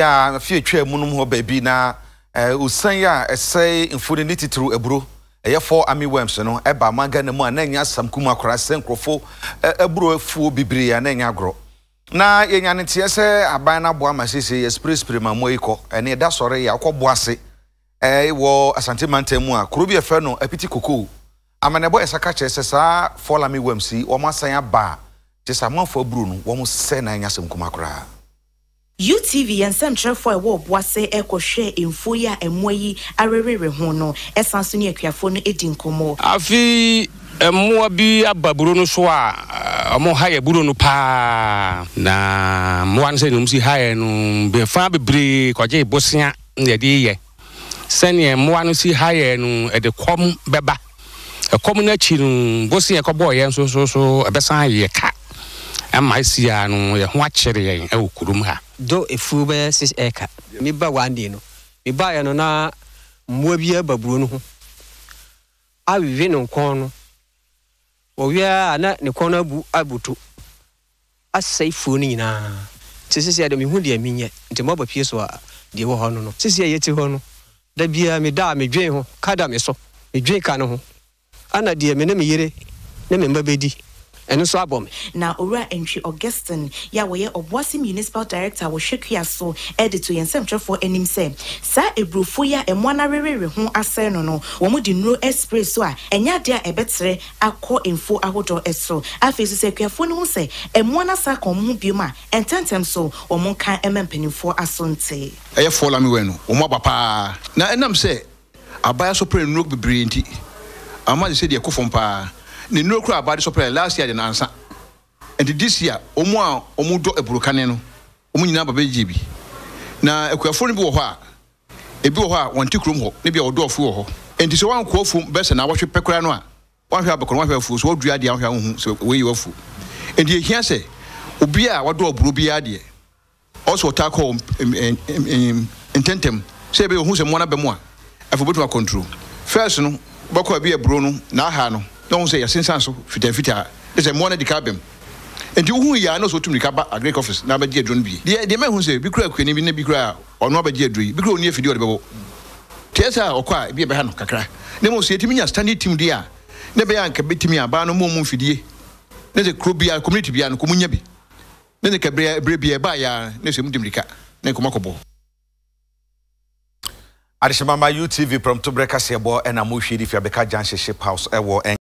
baabi a fi atwa mu hɔ baabi na osan eh, a ɛsɛe mfoni ne titiri aburo ɛyɛ fɔ army worms no ɛba ama ghana mu a na ɛnyɛ asam kum akora sɛ nkurɔfo aburo afuo bebree a na ɛnyɛ agorɔ na yɛnya ne teɛ sɛ aban no aboa ma seesei yɛ sprespre ma mmoa yi kɔ ɛne ɛda sɔre yɛ akɔboa ase wɔ asante mantam mu a kuro bi ɛfrɛ no apiti kokoo amanɛbɔ yɛ saka kyerɛ sɛ saa fɔ army worms yi wɔn asan aba a sɛ amanfoɔ aburo no wɔn sɛ na ɛnyɛ asam kum akoraa utv yɛn nsɛmtwerɛfoɔ a ɛwɔ ɔboase ɛkɔhwɛ mfuo yi a ɛmmoa yi arerere ho no ɛsan so ne akuafoɔ no di nkɔmmɔ afei mmoa bi aba buro no so a ɔmo ha buro no paa na mmoa no sɛ nom si ha yɛ no bɛfa bebree kɔgye bosea na yɛde yɛ sɛneɛ mmoa no si ha yɛ no ɛde kɔm bɛba ɛkɔm no akyi no bosea ɛkɔbɔɔ yɛn so so ɛbɛsan yɛ ka ɛma si a no yɛ ho akyere kurom ha do efuo bɛyɛ six acre meba one day no mebaeɛ no na mmoa bi aba buro no ho awewe ne nkɔn no wɔwia a na ne kɔn no abu aboto asɛe fuo no nyinaa nti sisi deɛ mehu deɛ nyɛ nti moaba pie so a deɛ wɔ hɔ no no sisi a yɛte hɔ no da biara meda a medwen ho ka da me so medwen ka no ho ɛna deɛ me ne me yere ne mba bɛ di. ɛno nso abɔ me na owura ntwi augustin yɛ a wɔyɛ ɔboase municipal director wɔhwɛ kua so ɛde to yɛn nsɛmtwerɛfoɔ anim sɛ saa eburofo yi a ɛmoa no awerɛwerɛ ho asɛe no no wɔn mo de nnuro ɛspray so a ɛnyɛ adeɛ a ɛbɛtrɛ akɔ mfuo ahodoɔ ɛso afei nso sɛ kuafoɔ no ho sɛ ɛmoa no asa ka ɔmo biom a ɛntɛntɛm so wɔn nka ɛma mpanimfoɔ aso nte ɛyɛ fɔ lamiwɛ no wɔn aba paa na ɛnam sɛ abaya so pere nnuro bebree nti ama de sɛ deɛ ɛkɔ fam paa ne nnuro kura abade so pɛrɛ last year de nansa nti this year wɔn a wɔn dɔ aburokane no wɔn nyinaa baba yie bi na akuafoɔ no bi wɔ hɔ a ebi wɔ hɔ a wɔn ti kurom hɔ ne bi a wɔdɔɔfo wɔ hɔ nti sɛ wɔn akɔ fom bɛsɛ na wɔhwɛ pɛkura no a wɔahwɛ abakɔrɔ wɔahwɛ afuo so wɔdua adeɛ wɔhwɛ ahohu sɛ wɔyi wɔafuo nti ehia sɛ obi a wɔdɔ aburo bi adeɛ ɔsɔ ɔtaa kɔ ntɛntɛm sɛ ebi ohun sɛ mmoa na bɛm a afɔ bɛtuma kɔntro first no bɔkɔ ebi aburo no n'aha no na ɔhu sɛ yɛsensan so fitafitaa ɛsɛ mmoa no de ka abɛm nti wohu yia na sɛ wotum nika ba agric office na abɛgye aduro no bi deɛ deɛ mahu sɛ bi kura akuani bi na bi kura a ɔno abɛgye aduro yi bi kura ɔni afidie ɔde bɛbɔ tiɛ sɛ ɔkɔ a ebi ɛbɛha no kakra na mmom sɛ yɛtumi nya standing team deɛ a na bɛyɛ anka bɛtumi a baa no mu mu mfidie na sɛ kuro bia community bia no kɔmu nya bi na sɛ kabrɛ berɛ bia ɛbaa yɛa na sɛ mu de mirika na nkɔmɔ kɔbɔ adehyɛmama utv prɔmto berɛ kaseɛbɔ ɛna mohwɛ di fi abɛka gyanhyehye paws ɛwɔ